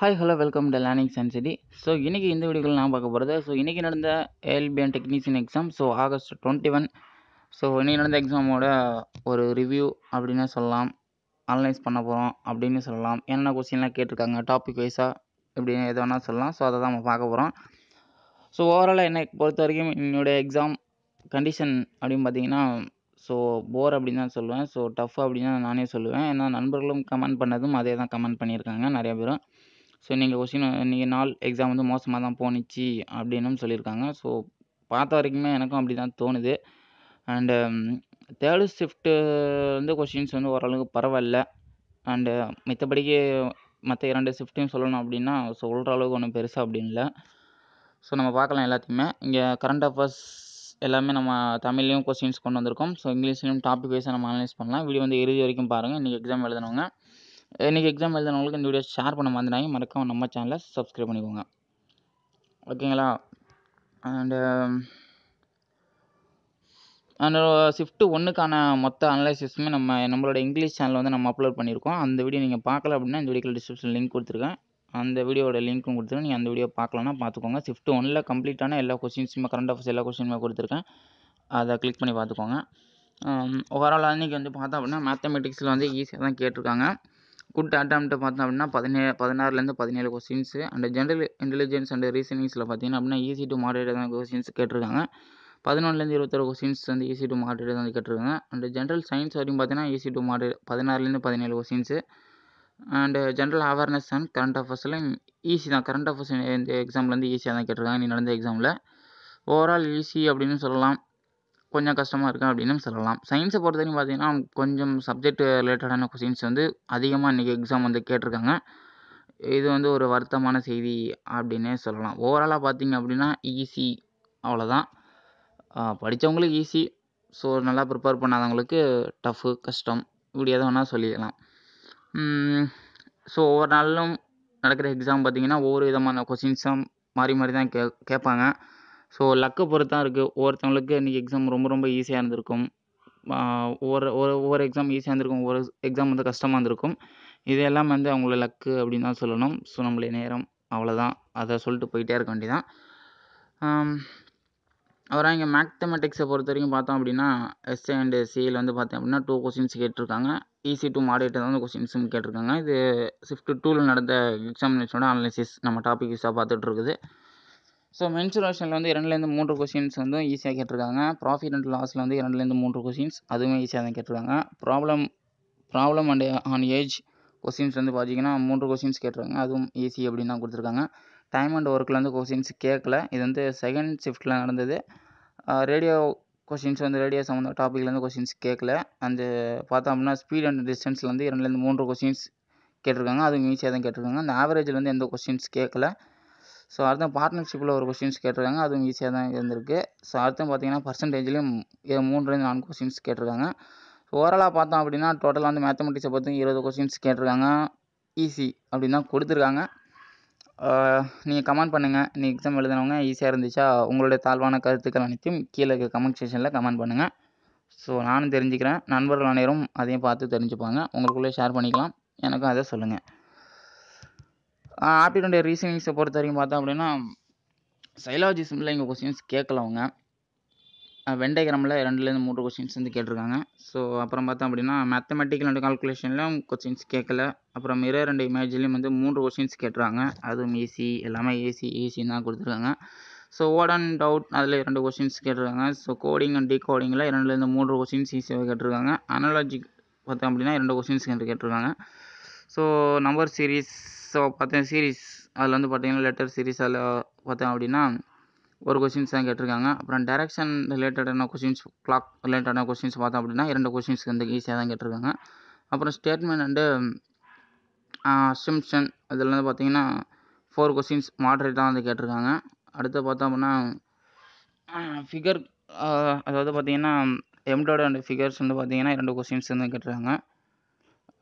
hi hello welcome to learning sun city so இன்றைக்கி இந்த வீடியோவில் நான் பார்க்க போகிறது ஸோ இன்றைக்கி நடந்த ALPN technician exam so August twenty one so இன்றைக்கி நடந்த எக்ஸாமோட ஒரு ரிவ்யூ அப்படின்னு சொல்லலாம் அனலைஸ் பண்ண போகிறோம் அப்படின்னு சொல்லலாம் என்னென்ன கொஸ்டின்லாம் கேட்டிருக்காங்க டாபிக் வைஸாக இப்படின்னு எது வேணால் சொல்லலாம் ஸோ அதை தான் நம்ம பார்க்க போகிறோம் ஸோ ஓவராலாக என்னை பொறுத்த வரைக்கும் என்னுடைய எக்ஸாம் கண்டிஷன் அப்படின்னு பார்த்தீங்கன்னா ஸோ போர் அப்படின்னு தான் சொல்லுவேன் ஸோ டஃப் அப்படின்னு நானே சொல்லுவேன் ஏன்னா நண்பர்களும் கமெண்ட் பண்ணதும் அதே தான் கமெண்ட் பண்ணியிருக்காங்க நிறையா பேரும் ஸோ நீங்கள் கொஷின் இன்றைக்கி நாள் எக்ஸாம் வந்து மோசமாக தான் போணுச்சு அப்படின்னும் சொல்லியிருக்காங்க ஸோ பார்த்த வரைக்குமே எனக்கும் அப்படி தான் தோணுது அண்டு தேர்டு ஷிஃப்ட்டு வந்து கொஷின்ஸ் வந்து ஓரளவுக்கு பரவாயில்ல அண்டு மத்தபடிக்கு மற்ற இரண்டு ஷிஃப்ட்டையும் சொல்லணும் அப்படின்னா சொல்கிற அளவுக்கு ஒன்றும் பெருசாக அப்படின்னு இல்லை ஸோ நம்ம பார்க்கலாம் எல்லாத்தையுமே இங்கே கரண்ட் அஃபேர்ஸ் எல்லாமே நம்ம தமிழ்லேயும் கொஸ்டின்ஸ் கொண்டு வந்திருக்கோம் ஸோ இங்கிலீஷ்லேயும் டாபிக் வைஸாக நம்ம அனலைஸ் பண்ணலாம் வீடியோ வந்து இறுதி வரைக்கும் பாருங்கள் இன்றைக்கி எக்ஸாம் எழுதணுங்க இன்றைக்கி எக்ஸாம் எழுதுனவங்களுக்கு இந்த வீடியோ ஷேர் பண்ண மறந்துடாதீங்க மறக்காமல் நம்ம சேனலை சப்ஸ்கிரைப் பண்ணிக்கோங்க ஓகேங்களா அண்டு um, uh, அண்ட் ஷிஃப்ட்டு ஒன்றுக்கான மொத்த அனலைசிஸுமே நம்ம நம்மளோட இங்கிலீஷ் சேனலில் வந்து நம்ம அப்லோட் பண்ணியிருக்கோம் அந்த வீடியோ நீங்கள் பார்க்கல அப்படின்னா இந்த வீடியோக்கு டிஸ்கிரிப்ஷன் லிங்க் கொடுத்துருக்கேன் அந்த வீடியோட லிங்க்கும் கொடுத்துருக்கேன் நீங்கள் அந்த வீடியோ பார்க்கலன்னா பார்த்துக்கோங்க ஷிஃப்ட்டு ஒன்றில் கம்ப்ளீட்டான எல்லா கொஸ்டின்ஸுமே கரண்ட் அஃபேர்ஸ் எல்லா கொஸ்டினுமே கொடுத்துருக்கேன் அதை கிளிக் பண்ணி பார்த்துக்கோங்க ஓவரால் um, அன்றைக்கி வந்து பார்த்தோம் அப்படின்னா மேத்தமெட்டிக்ஸில் வந்து ஈஸியாக தான் கேட்டிருக்காங்க குட் அட்டம்ப்ட்டை பார்த்தோம் அப்படின்னா பதினே பதினாறுலேருந்து பதினேழு questions and general intelligence and ரீசனிங்ஸில் பார்த்தீங்கன்னா அப்படின்னா ஈஸி டு தான் கொஸ்டின்ஸ் கேட்டிருக்காங்க பதினொன்றுலேருந்து இருபத்தொரு கொஸ்டின்ஸ் வந்து ஈஸி டு மாடரேட் வந்து கேட்டிருக்காங்க அண்டு ஜென்ரல் சயின்ஸ் வரையும் பார்த்தீங்கன்னா ஈஸி டு மாடரேட் பதினாறுலேருந்து பதினேழு questions and general awareness and current அஃபேர்ஸில் ஈஸி தான் கரண்ட் அஃபேர்ஸ் இந்த எக்ஸாம்லேருந்து ஈஸியாக தான் கேட்டிருக்காங்க நீ நடந்த எக்ஸாமில் ஓவரால் ஈஸி அப்படின்னு சொல்லலாம் கொஞ்சம் கஷ்டமாக இருக்கும் அப்படின்னும் சொல்லலாம் சயின்ஸை பொறுத்த வரைக்கும் பார்த்தீங்கன்னா கொஞ்சம் சப்ஜெக்ட் ரிலேட்டடான கொஷின்ஸ் வந்து அதிகமாக இன்றைக்கி எக்ஸாம் வந்து கேட்டிருக்காங்க இது வந்து ஒரு வருத்தமான செய்தி அப்படின்னே சொல்லலாம் ஓவராலாக பார்த்தீங்க அப்படின்னா ஈஸி அவ்வளோதான் படித்தவங்களுக்கு ஈஸி ஸோ நல்லா ப்ரிப்பேர் பண்ணாதவங்களுக்கு டஃப்பு கஷ்டம் இப்படி எதை வேணால் சொல்லிக்கலாம் ஸோ ஒவ்வொரு நாளும் நடக்கிற எக்ஸாம் பார்த்திங்கன்னா ஒவ்வொரு விதமான கொஷின்ஸும் மாறி மாறி தான் கே கேட்பாங்க ஸோ லக்கை பொறுத்து தான் இருக்குது ஒவ்வொருத்தவங்களுக்கு இன்றைக்கி எக்ஸாம் ரொம்ப ரொம்ப ஈஸியாக இருந்திருக்கும் ஒவ்வொரு ஒரு ஒவ்வொரு எக்ஸாம் ஈஸியாக இருந்திருக்கும் ஒவ்வொரு எக்ஸாம் வந்து கஷ்டமாக இருந்திருக்கும் இது வந்து அவங்களோட லக்கு அப்படின்னு தான் சொல்லணும் ஸோ நம்மளுடைய நேரம் அவ்வளோதான் அதை சொல்லிட்டு போயிட்டே இருக்க வேண்டியதான் அப்புறம் இங்கே மேத்தமெட்டிக்ஸை பொறுத்த வரைக்கும் பார்த்தோம் அப்படின்னா எஸ்ஏ அண்ட் சியில் வந்து பார்த்தோம் அப்படின்னா டூ கொஸ்டின்ஸ் கேட்டிருக்காங்க ஈஸி டூ தான் வந்து கொஸ்டின்ஸும் கேட்டிருக்காங்க இது ஷிஃப்ட் டூவில் நடந்த எக்ஸாமினேஷனோட அனலிசிஸ் நம்ம டாபிக் யூஸாக பார்த்துட்ருக்குது ஸோ மென்சுரேஷனில் வந்து இரண்டுலேருந்து மூன்று கொஷின்ஸ் வந்து ஈஸியாக கேட்டிருக்காங்க ப்ராஃபிட் அண்ட் லாஸில் வந்து இரண்டுலேருந்து மூன்று கொஷின்ஸ் அதுவுமே ஈஸியாக தான் கேட்டிருக்காங்க problem problem and on age questions வந்து பார்த்தீங்கன்னா மூன்று கொஷின்ஸ் கேட்டிருக்காங்க அதுவும் ஈஸி அப்படின்னு தான் கொடுத்துருக்காங்க டைம் அண்ட் ஒர்க்கில் வந்து கொஷின்ஸ் கேட்கல இது வந்து செகண்ட் ஷிஃப்டில் நடந்தது ரேடியோ கொஷின்ஸ் வந்து ரேடியோ சம்மந்த டாப்பிக்லேருந்து கொஷின்ஸ் கேட்கல அந்த பார்த்தோம் அப்படின்னா ஸ்பீட் அண்ட் டிஸ்டன்ஸில் வந்து இரண்டுலேருந்து மூன்று கொஷின்ஸ் கேட்டிருக்காங்க அதுவும் ஈஸியாக தான் கேட்டிருக்காங்க அந்த ஆவரேஜில் வந்து எந்த கொஷின்ஸ் கேட்கல ஸோ அடுத்து பார்ட்னர்ஷிப்பில் ஒரு கொஷின்ஸ் கேட்டிருக்காங்க அதுவும் ஈஸியாக தான் இருந்திருக்கு ஸோ அடுத்து பார்த்தீங்கன்னா பர்சன்டேஜ்லேயும் மூன்றுலேருந்து நான்கு கொஷின்ஸ் கேட்டிருக்காங்க ஸோ ஓவராலாக பார்த்தோம் அப்படின்னா டோட்டலாக வந்து மேத்தமெட்டிக்ஸை பற்றி இருபது கொஷின்ஸ் கேட்டிருக்காங்க ஈஸி அப்படின்னு தான் கொடுத்துருக்காங்க நீங்கள் கமெண்ட் பண்ணுங்கள் நீ எக்ஸாம் எழுதினவங்க ஈஸியாக இருந்துச்சா உங்களுடைய தாழ்வான கருத்துக்கள் அனைத்தையும் கீழே இருக்க கமெண்ட் செக்ஷனில் கமெண்ட் பண்ணுங்கள் ஸோ நானும் தெரிஞ்சுக்கிறேன் நண்பர்கள் அனைவரும் அதையும் பார்த்து தெரிஞ்சுப்பாங்க உங்களுக்குள்ளே ஷேர் பண்ணிக்கலாம் எனக்கும் அதை சொல்லுங்கள் ஆப்டிடியூட் ரீசனிங்ஸை பொறுத்த வரைக்கும் பார்த்தோம் அப்படின்னா சைலாஜிசமில் இங்கே கொஸ்டின்ஸ் கேட்கல அவங்க வெண்டைகிராமில் ரெண்டுலேருந்து மூன்று கொஸ்டின்ஸ் வந்து கேட்டிருக்காங்க ஸோ அப்புறம் பார்த்தோம் அப்படின்னா மேத்தமெட்டிக்கல் அண்ட் கால்குலேஷன்லையும் கொஸ்டின்ஸ் கேட்கல அப்புறம் இரே ரெண்டு இமேஜ்லேயும் வந்து மூன்று கொஸ்டின்ஸ் கேட்டுறாங்க அதுவும் ஏசி எல்லாமே ஏசி ஏசின்னு தான் கொடுத்துருக்காங்க ஸோ ஓட் அண்ட் டவுட் அதில் ரெண்டு கொஸ்டின்ஸ் கேட்டிருக்காங்க ஸோ கோடிங் அண்ட் டீ கோடிங்கில் இரண்டுலேருந்து மூன்று கொஸ்டின்ஸ் ஈஸியாக கேட்டிருக்காங்க அனாலஜி பார்த்தோம் அப்படின்னா இரண்டு கொஸ்டின்ஸ் கேட்டு கேட்டிருக்காங்க ஸோ நம்பர் சீரிஸ் ஸோ பார்த்தேன் சீரிஸ் அதில் வந்து பார்த்தீங்கன்னா லெட்டர் சீரிஸ் அதில் பார்த்தேன் அப்படின்னா ஒரு கொஷின்ஸ் தான் கேட்டிருக்காங்க அப்புறம் டேரெக்ஷன் ரிலேட்டடான கொஷின்ஸ் கிளாக் ரிலேட்டடான கொஷின்ஸ் பார்த்தோம் அப்படின்னா இரண்டு கொஷின்ஸ் வந்து ஈஸியாக தான் கேட்டிருக்காங்க அப்புறம் ஸ்டேட்மெண்ட் அண்டு அசம்ஷன் இதில் வந்து பார்த்தீங்கன்னா ஃபோர் கொஷின்ஸ் மாட்ரேட்டாக வந்து கேட்டிருக்காங்க அடுத்து பார்த்தோம் அப்படின்னா ஃபிகர் அதாவது பார்த்தீங்கன்னா எம்டோட அண்ட் ஃபிகர்ஸ் வந்து பார்த்தீங்கன்னா இரண்டு கொஷின்ஸ் வந்து கேட்டிருக்காங்க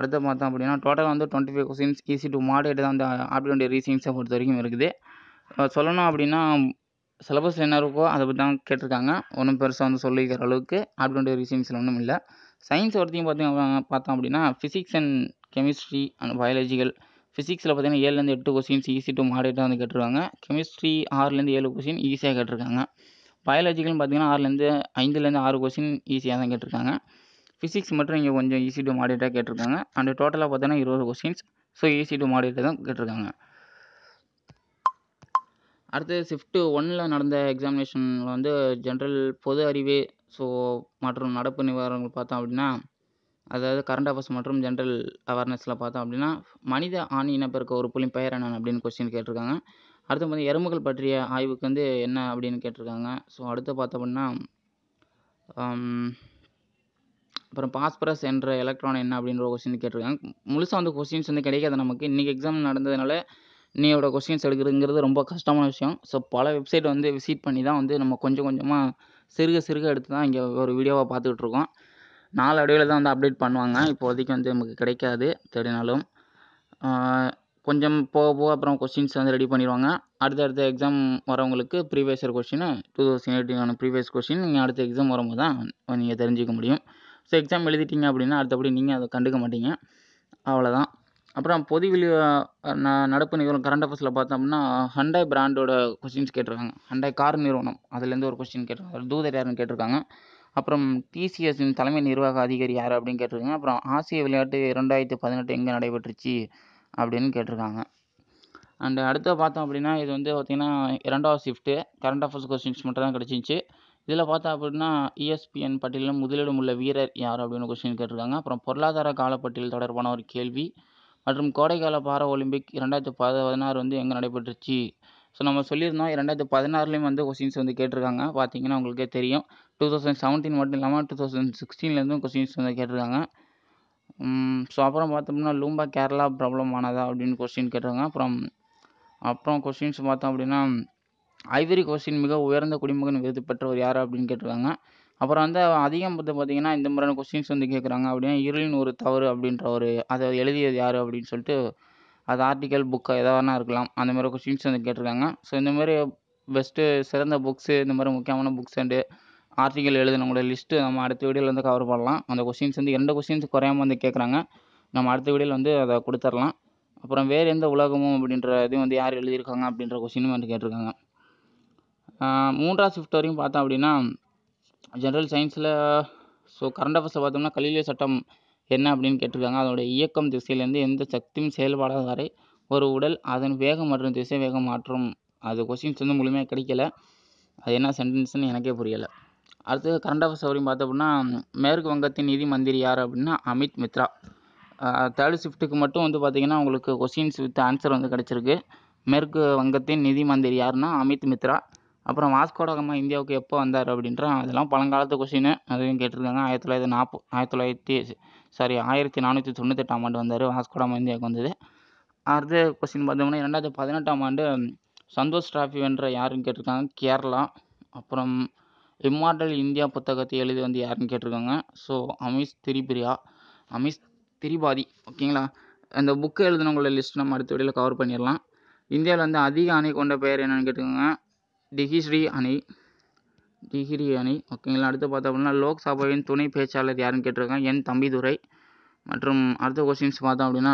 அடுத்து பார்த்தோம் அப்படின்னா டோட்டலாக வந்து twenty five questions easy to moderate தான் அந்த ஆப்டிடியூட் ரீசன்ஸை பொறுத்த வரைக்கும் இருக்குது சொல்லணும் அப்படின்னா சிலபஸ் என்ன இருக்கோ அதை பற்றி தான் கேட்டிருக்காங்க ஒன்றும் பெருசாக வந்து சொல்லிக்கிற அளவுக்கு ஆப்டிடியூட் ரீசன்ஸில் ஒன்றும் இல்லை சயின்ஸ் ஒருத்தையும் பார்த்தீங்க பார்த்தோம் அப்படின்னா physics and chemistry and biological ஃபிசிக்ஸில் பார்த்தீங்கன்னா ஏழுலேருந்து எட்டு கொஸ்டின்ஸ் ஈஸி டு மாடரேட்டாக வந்து கேட்டுருவாங்க கெமிஸ்ட்ரி ஆறுலேருந்து ஏழு கொஸ்டின் ஈஸியாக கேட்டிருக்காங்க பயாலஜிக்கல்னு பார்த்தீங்கன்னா ஆறுலேருந்து ஐந்துலேருந்து ஆறு கொஸ்டின் ஈஸியாக தான் கேட்டிருக்காங்க ஃபிசிக்ஸ் மட்டும் இங்கே கொஞ்சம் ஈஸி டு மாடரேட்டாக கேட்டிருக்காங்க அண்டு டோட்டலாக பார்த்தோன்னா இருபது கொஸ்டின்ஸ் ஸோ ஈஸி டு மாடரேட்டாக தான் கேட்டிருக்காங்க அடுத்தது ஷிஃப்ட்டு ஒன்னில் நடந்த எக்ஸாமினேஷனில் வந்து ஜென்ரல் பொது அறிவு ஸோ மற்றும் நடப்பு நிவாரணங்கள் பார்த்தோம் அப்படின்னா அதாவது கரண்ட் அஃபேர்ஸ் மற்றும் ஜென்ரல் அவேர்னஸில் பார்த்தோம் அப்படின்னா மனித ஆணி இனப்பெருக்க ஒரு புள்ளி பெயர் என்ன அப்படின்னு கொஸ்டின் கேட்டிருக்காங்க அடுத்து வந்து எறும்புகள் பற்றிய ஆய்வுக்கு வந்து என்ன அப்படின்னு கேட்டிருக்காங்க ஸோ அடுத்து பார்த்தோம் அப்படின்னா um, அப்புறம் பாஸ்பரஸ் என்ற எலக்ட்ரான் என்ன அப்படின்ற கொஸ்டின் கேட்டிருக்காங்க முழுசாக வந்து கொஸ்டின்ஸ் வந்து கிடைக்காது நமக்கு இன்றைக்கி எக்ஸாம் நடந்ததுனால இன்னையோட கொஸ்டின்ஸ் எடுக்கிறதுங்கிறது ரொம்ப கஷ்டமான விஷயம் ஸோ பல வெப்சைட் வந்து விசிட் பண்ணி தான் வந்து நம்ம கொஞ்சம் கொஞ்சமாக சிறுக சிறுக எடுத்து தான் இங்கே ஒரு வீடியோவாக பார்த்துக்கிட்ருக்கோம் நாலு அடையில் தான் வந்து அப்டேட் பண்ணுவாங்க இப்போதைக்கு வந்து நமக்கு கிடைக்காது தேடினாலும் கொஞ்சம் போக போக அப்புறம் கொஸ்டின்ஸ் வந்து ரெடி பண்ணிடுவாங்க அடுத்தடுத்த எக்ஸாம் வரவங்களுக்கு previous year question two thousand எயிட்டீனான ப்ரீவியஸ் கொஸ்டின் நீங்கள் அடுத்த எக்ஸாம் வரும்போது தான் நீங்கள் தெரிஞ்சிக்க முடியும் ஸோ எக்ஸாம் எழுதிட்டிங்க அப்படின்னா அடுத்தபடி நீங்கள் அதை கண்டுக்க மாட்டீங்க அவ்வளோதான் அப்புறம் பொது ந நடப்பு நிகழ்வு கரண்ட் அஃபேர்ஸில் பார்த்தோம் அப்படின்னா ஹண்டாய் பிராண்டோட கொஸ்டின்ஸ் கேட்டிருக்காங்க ஹண்டாய் கார் நிறுவனம் அதுலேருந்து ஒரு கொஸ்டின் கேட்டிருக்காங்க தூதர் யாருன்னு கேட்டிருக்காங்க அப்புறம் டிசிஎஸ்ஸின் தலைமை நிர்வாக அதிகாரி யார் அப்படின்னு கேட்டிருக்காங்க அப்புறம் ஆசிய விளையாட்டு இரண்டாயிரத்து பதினெட்டு எங்கே நடைபெற்றுச்சு அப்படின்னு கேட்டிருக்காங்க அண்டு அடுத்த பார்த்தோம் அப்படின்னா இது வந்து பார்த்திங்கன்னா இரண்டாவது ஷிஃப்ட்டு கரண்ட் அஃபேர்ஸ் கொஸ்டின்ஸ் மட்டும் தான் கிடச்சிச்சு இதில் பார்த்தோம் அப்படின்னா இஎஸ்பிஎன் e பட்டியலில் முதலிடம் உள்ள வீரர் யார் அப்படின்னு கொஸ்டின் கேட்டிருக்காங்க அப்புறம் பொருளாதார காலப்பட்டியல் தொடர்பான ஒரு கேள்வி மற்றும் கோடைக்கால பாரா ஒலிம்பிக் இரண்டாயிரத்து பதினாறு வந்து எங்கே நடைபெற்றுச்சு ஸோ நம்ம சொல்லியிருந்தோம் இரண்டாயிரத்து பதினாறுலேயும் வந்து கொஸ்டின்ஸ் வந்து கேட்டிருக்காங்க பார்த்தீங்கன்னா உங்களுக்கே தெரியும் டூ தௌசண்ட் செவன்டீன் மட்டும் இல்லாமல் டூ தௌசண்ட் சிக்ஸ்டீன்லேருந்தும் கொஸ்டின்ஸ் வந்து கேட்டிருக்காங்க ஸோ அப்புறம் பார்த்தோம்னா லூம்பா கேரளா ப்ராப்ளம் ஆனதா அப்படின்னு கொஸ்டின் கேட்டிருக்காங்க அப்புறம் அப்புறம் கொஸ்டின்ஸ் பார்த்தோம் அப்படின்னா ஐவரி கோஸ்டின் மிக உயர்ந்த குடிமகன் விருது பெற்றவர் யார் அப்படின்னு கேட்டிருக்காங்க அப்புறம் வந்து அதிகம் வந்து பார்த்திங்கன்னா இந்த மாதிரியான கொஸ்டின்ஸ் வந்து கேட்குறாங்க அப்படின்னா இருளின் ஒரு தவறு அப்படின்ற ஒரு அதை எழுதியது யார் அப்படின்னு சொல்லிட்டு அது ஆர்டிக்கல் புக்கு எதாக இருக்கலாம் அந்த மாதிரி கொஸ்டின்ஸ் வந்து கேட்டிருக்காங்க ஸோ இந்த மாதிரி பெஸ்ட்டு சிறந்த புக்ஸு இந்த மாதிரி முக்கியமான புக்ஸ் அண்டு ஆர்டிக்கல் எழுதினவங்களோட லிஸ்ட்டு நம்ம அடுத்த வீடியோவில் வந்து கவர் பண்ணலாம் அந்த கொஸ்டின்ஸ் வந்து இரண்டு கொஸ்டின்ஸ் குறையாமல் வந்து கேட்குறாங்க நம்ம அடுத்த வீடியோவில் வந்து அதை கொடுத்துர்லாம் அப்புறம் வேறு எந்த உலகமும் அப்படின்ற இதுவும் வந்து யார் எழுதியிருக்காங்க அப்படின்ற கொஸ்டினும் வந்து கேட்டிருக்காங்க மூன்றாவது ஷிஃப்ட் வரையும் பார்த்தோம் அப்படின்னா ஜென்ரல் சயின்ஸில் ஸோ கரண்ட் அஃபேர்ஸில் பார்த்தோம்னா கலிலியோ சட்டம் என்ன அப்படின்னு கேட்டிருக்காங்க அதனுடைய இயக்கம் திசையிலேருந்து எந்த சக்தியும் செயல்படாத வரை ஒரு உடல் அதன் வேகம் மற்றும் திசை வேகம் மாற்றும் அது கொஸ்டின்ஸ் வந்து முழுமையாக கிடைக்கல அது என்ன சென்டென்ஸ்னு எனக்கே புரியலை அடுத்து கரண்ட் அஃபேர்ஸ் வரையும் பார்த்தோம் அப்படின்னா மேற்கு வங்கத்தின் நிதி மந்திரி யார் அப்படின்னா அமித் மித்ரா தேர்டு ஷிஃப்ட்டுக்கு மட்டும் வந்து பார்த்திங்கன்னா உங்களுக்கு கொஸ்டின்ஸ் வித் ஆன்சர் வந்து கிடச்சிருக்கு மேற்கு வங்கத்தின் நிதி மந்திரி யாருன்னா அமித் மித்ரா அப்புறம் வாஸ்கோடகமா இந்தியாவுக்கு எப்போ வந்தார் அப்படின்றா அதெல்லாம் பழங்காலத்து கொஷினு அதையும் கேட்டிருக்காங்க ஆயிரத்தி தொள்ளாயிரத்தி நாற்பது ஆயிரத்தி தொள்ளாயிரத்தி சாரி ஆயிரத்தி நானூற்றி தொண்ணூத்தெட்டாம் ஆண்டு வந்தார் வாஸ்கோடகமா இந்தியாவுக்கு வந்தது அடுத்து கொஸ்டின் பார்த்தோம்னா ரெண்டாயிரத்தி பதினெட்டாம் ஆண்டு சந்தோஷ் டிராஃபி வென்ற யாருன்னு கேட்டிருக்காங்க கேரளா அப்புறம் இம்மார்டல் இந்தியா புத்தகத்தை எழுதி வந்து யாருன்னு கேட்டிருக்காங்க ஸோ அமிஷ் திரிபிரியா அமிஷ் திரிபாதி ஓகேங்களா அந்த புக்கு எழுதினவங்களோட லிஸ்ட் நம்ம அடுத்த வீடியோவில் கவர் பண்ணிடலாம் இந்தியாவில் வந்து அதிக அணை கொண்ட பெயர் என்னென்னு கேட்டுக்கோங்க டிகிஸ்ரீ அணி டிகிரி அணி ஓகேங்களா அடுத்து பார்த்தோம் அப்படின்னா லோக்சபாவின் துணை பேச்சாளர் யாருன்னு கேட்டிருக்காங்க என் தம்பிதுரை மற்றும் அடுத்த கொஷின்ஸ் பார்த்தோம் அப்படின்னா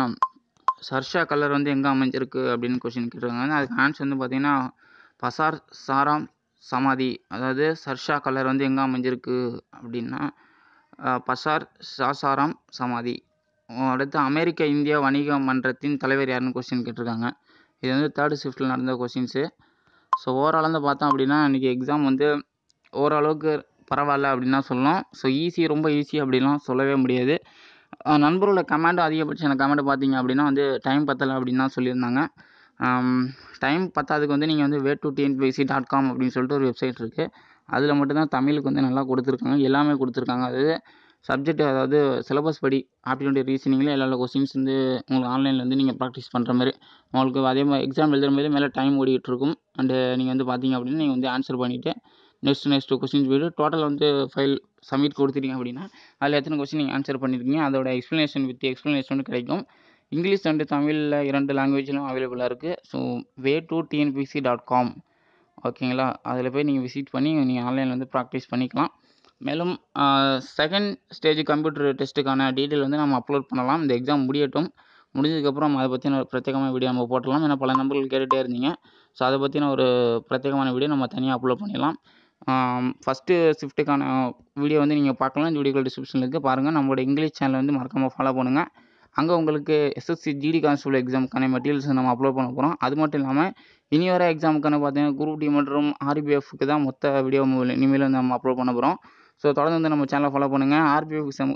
சர்ஷா கலர் வந்து எங்கே அமைஞ்சிருக்கு அப்படின்னு கொஷின் கேட்டிருக்காங்க அதுக்கு ஆன்சர் வந்து பார்த்திங்கன்னா பசார் சாராம் சமாதி அதாவது சர்ஷா கலர் வந்து எங்கே அமைஞ்சிருக்கு அப்படின்னா பசார் சாசாராம் சமாதி அடுத்து அமெரிக்க இந்திய வணிக மன்றத்தின் தலைவர் யாருன்னு கொஸ்டின் கேட்டிருக்காங்க இது வந்து தேர்டு ஷிஃப்ட்டில் நடந்த கொஸ்டின்ஸு ஸோ ஓவராலாக வந்து பார்த்தோம் அப்படின்னா இன்றைக்கி எக்ஸாம் வந்து ஓரளவுக்கு பரவாயில்ல அப்படின்னு தான் சொல்லலாம் ஸோ ஈஸி ரொம்ப ஈஸி அப்படின்லாம் சொல்லவே முடியாது நண்பரோட கமெண்ட் அதிகபட்சம் எனக்கு கமெண்ட் பார்த்தீங்க அப்படின்னா வந்து டைம் பத்தலை அப்படின்னு தான் சொல்லியிருந்தாங்க டைம் பத்தாதுக்கு வந்து நீங்கள் வந்து way to TNPC dot com அப்படின்னு சொல்லிட்டு ஒரு வெப்சைட் இருக்குது அதில் மட்டும்தான் தமிழுக்கு வந்து நல்லா கொடுத்துருக்காங்க எல்லாமே கொடுத்துருக்காங்க அது சப்ஜெக்ட் அதாவது சிலபஸ் படி ஆப்டிட்யூட் ரீசனிங்கில் எல்லா எல்லா கொஸ்டின்ஸ் வந்து உங்களுக்கு ஆன்லைனில் வந்து நீங்கள் ப்ராக்டிஸ் பண்ணுற மாதிரி உங்களுக்கு அதே மாதிரி எக்ஸாம் எழுதும்போது மேலே டைம் இருக்கும் அண்டு நீங்கள் வந்து பார்த்தீங்க அப்படின்னா நீங்கள் வந்து ஆன்சர் பண்ணிவிட்டு நெக்ஸ்ட் நெக்ஸ்ட் கொஸ்டின்ஸ் போய்ட்டு டோட்டல் வந்து ஃபைல் சப்மிட் கொடுத்துட்டீங்க அப்படின்னா அதில் எத்தனை கொஸ்டின் நீங்கள் ஆன்சர் பண்ணியிருக்கீங்க அதோட எக்ஸ்ப்ளனேஷன் வித் எக்ஸ்ப்ளனேஷன் கிடைக்கும் இங்கிலீஷ் அண்டு தமிழில் இரண்டு லாங்குவேஜ்லாம் அவைலபிளாக இருக்குது so way to TNPC dot com ஓகேங்களா அதில் போய் நீங்கள் விசிட் பண்ணி நீங்கள் ஆன்லைனில் வந்து ப்ராக்டிஸ் பண்ணிக்கலாம் மேலும் செகண்ட் ஸ்டேஜ் கம்ப்யூட்டர் டெஸ்ட்டுக்கான டீட்டெயில் வந்து நம்ம அப்லோட் பண்ணலாம் இந்த எக்ஸாம் முடியட்டும் முடிஞ்சதுக்கப்புறம் அதை பற்றின ஒரு பிரத்யேகமான வீடியோ நம்ம போட்டுடலாம் ஏன்னா பல நம்பர்கள் கேட்டுகிட்டே இருந்தீங்க ஸோ அதை பற்றின ஒரு பிரத்யேகமான வீடியோ நம்ம தனியாக அப்லோட் பண்ணிடலாம் ஃபஸ்ட்டு ஷிஃப்ட்டுக்கான வீடியோ வந்து நீங்கள் பார்க்கலாம் இந்த வீடியோக்கள் டிஸ்கிரிப்ஷனில் இருக்குது பாருங்கள் நம்மளோட இங்கிலீஷ் சேனல் வந்து மறக்காமல் ஃபாலோ பண்ணுங்கள் அங்கே உங்களுக்கு எஸ்எஸ்சி ஜிடி கான்ஸ்டபுள் எக்ஸாமுக்கான மெட்டீரியல்ஸ் நம்ம அப்லோட் பண்ண போகிறோம் அது மட்டும் இல்லாமல் இனி வர எக்ஸாமுக்கான பார்த்தீங்கன்னா குரூப் டி மற்றும் ஆர்பிஎஃப்க்கு தான் மொத்த வீடியோ இனிமேல் நம்ம அப்லோட் பண்ண போகிறோம் ஸோ தொடர்ந்து வந்து நம்ம சேனலை ஃபாலோ பண்ணுங்கள் ஆர்பிஎஃப் எக்ஸாம்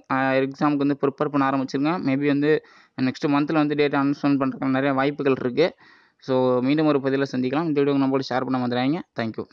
எக்ஸாமுக்கு வந்து ப்ரிப்பேர் பண்ண ஆரம்பிச்சிருங்க மேபி வந்து நெக்ஸ்ட் மந்த்தில் வந்து டேட் அனௌன்ஸ்மெண்ட் பண்ணுறதுக்கு நிறைய வாய்ப்புகள் இருக்குது ஸோ மீண்டும் ஒரு பதிவில் சந்திக்கலாம் இந்த வீடியோ நம்மளோட ஷேர் பண்ண வந்துடுறாங்க தேங்க்யூ